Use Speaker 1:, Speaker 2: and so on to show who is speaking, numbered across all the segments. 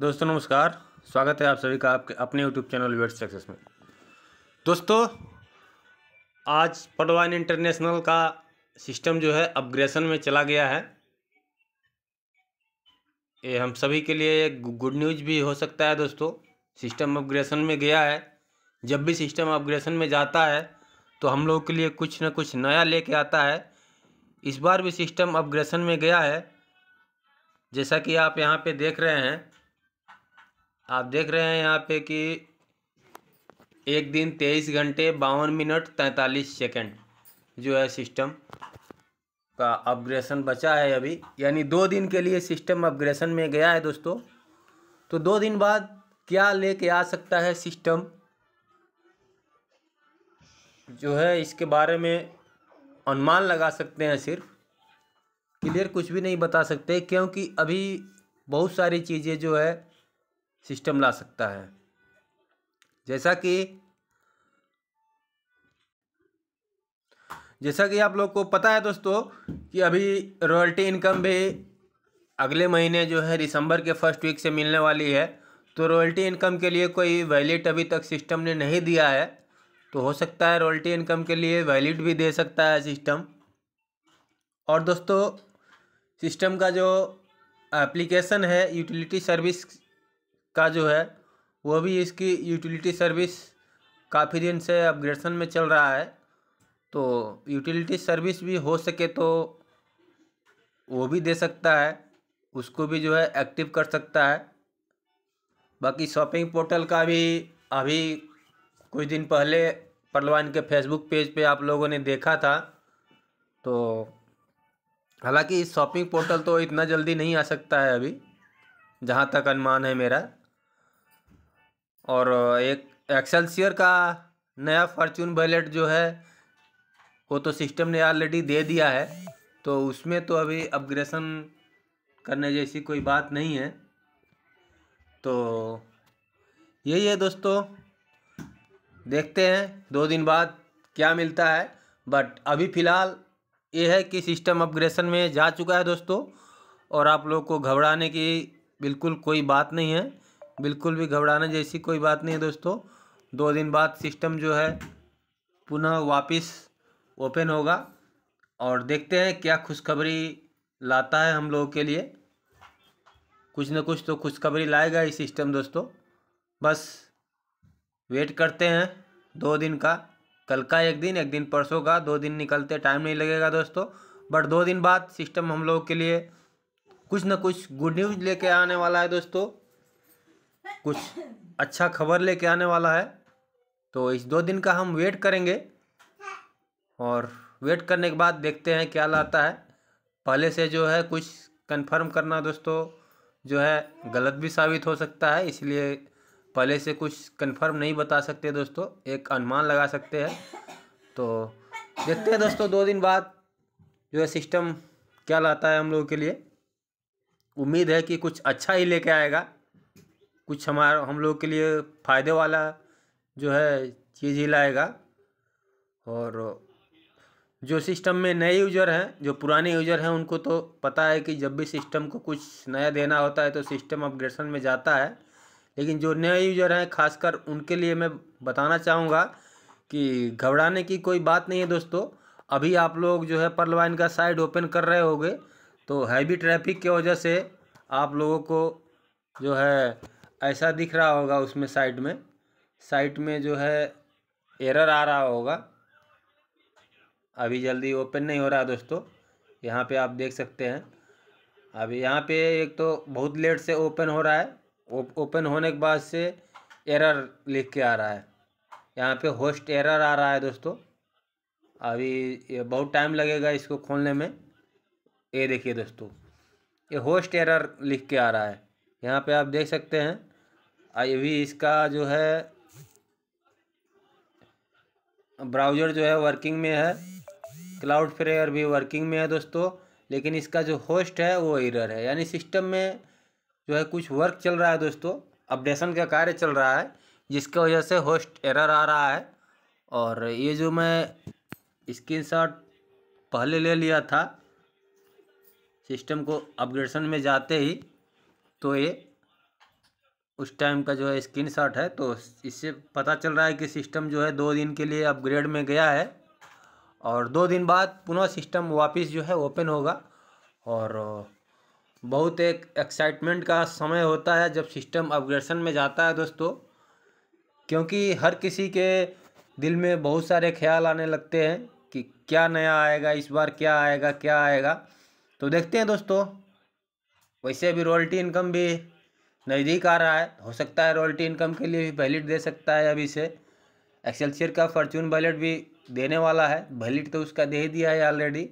Speaker 1: दोस्तों नमस्कार स्वागत है आप सभी का आपके अपने यूट्यूब चैनल वेट सक्सेस में दोस्तों आज पडवान इंटरनेशनल का सिस्टम जो है अपग्रेशन में चला गया है ये हम सभी के लिए गुड न्यूज भी हो सकता है दोस्तों सिस्टम अपग्रेशन में गया है जब भी सिस्टम अपग्रेशन में जाता है तो हम लोगों के लिए कुछ ना कुछ नया लेके आता है इस बार भी सिस्टम अपग्रेशन में गया है जैसा कि आप यहाँ पे देख रहे हैं आप देख रहे हैं यहाँ पे कि एक दिन तेईस घंटे बावन मिनट तैंतालीस सेकंड जो है सिस्टम का अपग्रेशन बचा है अभी यानी दो दिन के लिए सिस्टम अपग्रेशन में गया है दोस्तों तो दो दिन बाद क्या लेके आ सकता है सिस्टम जो है इसके बारे में अनुमान लगा सकते हैं सिर्फ क्लियर कुछ भी नहीं बता सकते क्योंकि अभी बहुत सारी चीज़ें जो है सिस्टम ला सकता है जैसा कि जैसा कि आप लोग को पता है दोस्तों कि अभी रॉयल्टी इनकम भी अगले महीने जो है दिसंबर के फर्स्ट वीक से मिलने वाली है तो रॉयल्टी इनकम के लिए कोई वैलिड अभी तक सिस्टम ने नहीं दिया है तो हो सकता है रॉयल्टी इनकम के लिए वैलिड भी दे सकता है सिस्टम और दोस्तों सिस्टम का जो एप्लीकेशन है यूटिलिटी सर्विस का जो है वो भी इसकी यूटिलिटी सर्विस काफ़ी दिन से अपग्रेडेशन में चल रहा है तो यूटिलिटी सर्विस भी हो सके तो वो भी दे सकता है उसको भी जो है एक्टिव कर सकता है बाकी शॉपिंग पोर्टल का भी अभी कुछ दिन पहले पलवान के फेसबुक पेज पे आप लोगों ने देखा था तो हालांकि शॉपिंग पोर्टल तो इतना जल्दी नहीं आ सकता है अभी जहाँ तक अनुमान है मेरा और एक एक्सेलसियर का नया फॉर्चून बैलेट जो है वो तो सिस्टम ने ऑलरेडी दे दिया है तो उसमें तो अभी अपग्रेशन करने जैसी कोई बात नहीं है तो यही है दोस्तों देखते हैं दो दिन बाद क्या मिलता है बट अभी फ़िलहाल ये है कि सिस्टम अपग्रेशन में जा चुका है दोस्तों और आप लोग को घबराने की बिल्कुल कोई बात नहीं है बिल्कुल भी घबराने जैसी कोई बात नहीं है दोस्तों दो दिन बाद सिस्टम जो है पुनः वापस ओपन होगा और देखते हैं क्या खुशखबरी लाता है हम लोगों के लिए कुछ ना कुछ तो खुशखबरी लाएगा ये सिस्टम दोस्तों बस वेट करते हैं दो दिन का कल का एक दिन एक दिन परसों का दो दिन निकलते टाइम नहीं लगेगा दोस्तों बट दो दिन बाद सिस्टम हम लोगों के लिए कुछ ना कुछ गुड न्यूज़ लेके आने वाला है दोस्तों कुछ अच्छा खबर लेके आने वाला है तो इस दो दिन का हम वेट करेंगे और वेट करने के बाद देखते हैं क्या लाता है पहले से जो है कुछ कंफर्म करना दोस्तों जो है गलत भी साबित हो सकता है इसलिए पहले से कुछ कंफर्म नहीं बता सकते दोस्तों एक अनुमान लगा सकते हैं तो देखते हैं दोस्तों दो दिन बाद जो है सिस्टम क्या लाता है हम लोगों के लिए उम्मीद है कि कुछ अच्छा ही लेके आएगा कुछ हमारा हम लोग के लिए फ़ायदे वाला जो है चीज़ ही लाएगा और जो सिस्टम में नए यूजर हैं जो पुराने यूजर हैं उनको तो पता है कि जब भी सिस्टम को कुछ नया देना होता है तो सिस्टम अपग्रेडेशन में जाता है लेकिन जो नए यूजर हैं खासकर उनके लिए मैं बताना चाहूँगा कि घबराने की कोई बात नहीं है दोस्तों अभी आप लोग जो है परलवाइन का साइड ओपन कर रहे होंगे तो हैवी ट्रैफिक की वजह से आप लोगों को जो है ऐसा दिख रहा होगा उसमें साइट में साइट में जो है एरर आ रहा होगा अभी जल्दी ओपन नहीं हो रहा दोस्तों यहाँ पे आप देख सकते हैं अभी यहाँ पे एक तो बहुत लेट से ओपन हो रहा है ओपन होने के बाद से एरर लिख के आ रहा है यहाँ पे होस्ट एरर आ रहा है दोस्तों अभी ये बहुत टाइम लगेगा इसको खोलने में ये देखिए दोस्तों ये होस्ट एरर लिख के आ रहा है यहाँ पे आप देख सकते हैं अभी इसका जो है ब्राउज़र जो है वर्किंग में है क्लाउड फ्लेयर भी वर्किंग में है दोस्तों लेकिन इसका जो होस्ट है वो एरर है यानी सिस्टम में जो है कुछ वर्क चल रहा है दोस्तों अपडेशन का कार्य चल रहा है जिसकी वजह से होस्ट एरर आ रहा है और ये जो मैं स्क्रीन पहले ले लिया था सिस्टम को अपग्रेडेशन में जाते ही तो ये उस टाइम का जो है स्क्रीन शॉट है तो इससे पता चल रहा है कि सिस्टम जो है दो दिन के लिए अपग्रेड में गया है और दो दिन बाद पुनः सिस्टम वापस जो है ओपन होगा और बहुत एक एक्साइटमेंट का समय होता है जब सिस्टम अपग्रेडेशन में जाता है दोस्तों क्योंकि हर किसी के दिल में बहुत सारे ख्याल आने लगते हैं कि क्या नया आएगा इस बार क्या आएगा क्या आएगा तो देखते हैं दोस्तों वैसे भी रॉयल्टी इनकम भी नज़दीक आ रहा है हो सकता है रॉयल्टी इनकम के लिए भी वैलिड दे सकता है अभी से एक्सेलसियर का फॉर्चून वैलेट भी देने वाला है वैलिड तो उसका दे ही दिया है ऑलरेडी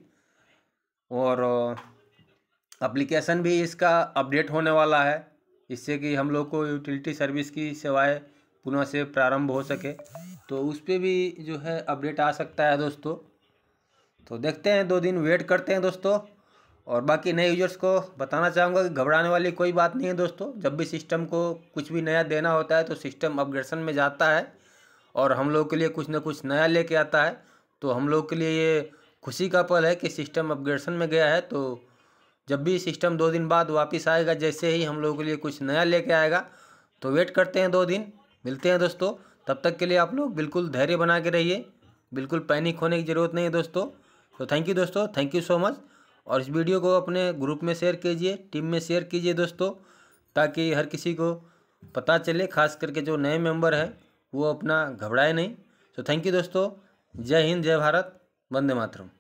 Speaker 1: और अप्लीकेशन भी इसका अपडेट होने वाला है इससे कि हम लोग को यूटिलिटी सर्विस की सेवाएँ पुनः से प्रारंभ हो सके तो उस पर भी जो है अपडेट आ सकता है दोस्तों तो देखते हैं दो दिन वेट करते हैं दोस्तों और बाकी नए यूजर्स को बताना चाहूँगा कि घबराने वाली कोई बात नहीं है दोस्तों जब भी सिस्टम को कुछ भी नया देना होता है तो सिस्टम अपग्रेडेशन में जाता है और हम लोग के लिए कुछ ना कुछ नया लेके आता है तो हम लोग के लिए ये खुशी का पल है कि सिस्टम अपग्रेडेशन में गया है तो जब भी सिस्टम दो दिन बाद वापस आएगा जैसे ही हम लोगों के लिए कुछ नया लेके आएगा तो वेट करते हैं दो दिन मिलते हैं दोस्तों तब तक के लिए आप लोग बिल्कुल धैर्य बना के रहिए बिल्कुल पैनिक होने की ज़रूरत नहीं है दोस्तों तो थैंक यू दोस्तों थैंक यू सो मच और इस वीडियो को अपने ग्रुप में शेयर कीजिए टीम में शेयर कीजिए दोस्तों ताकि हर किसी को पता चले खास करके जो नए मेंबर हैं वो अपना घबराए नहीं तो थैंक यू दोस्तों जय हिंद जय भारत वंदे मातरम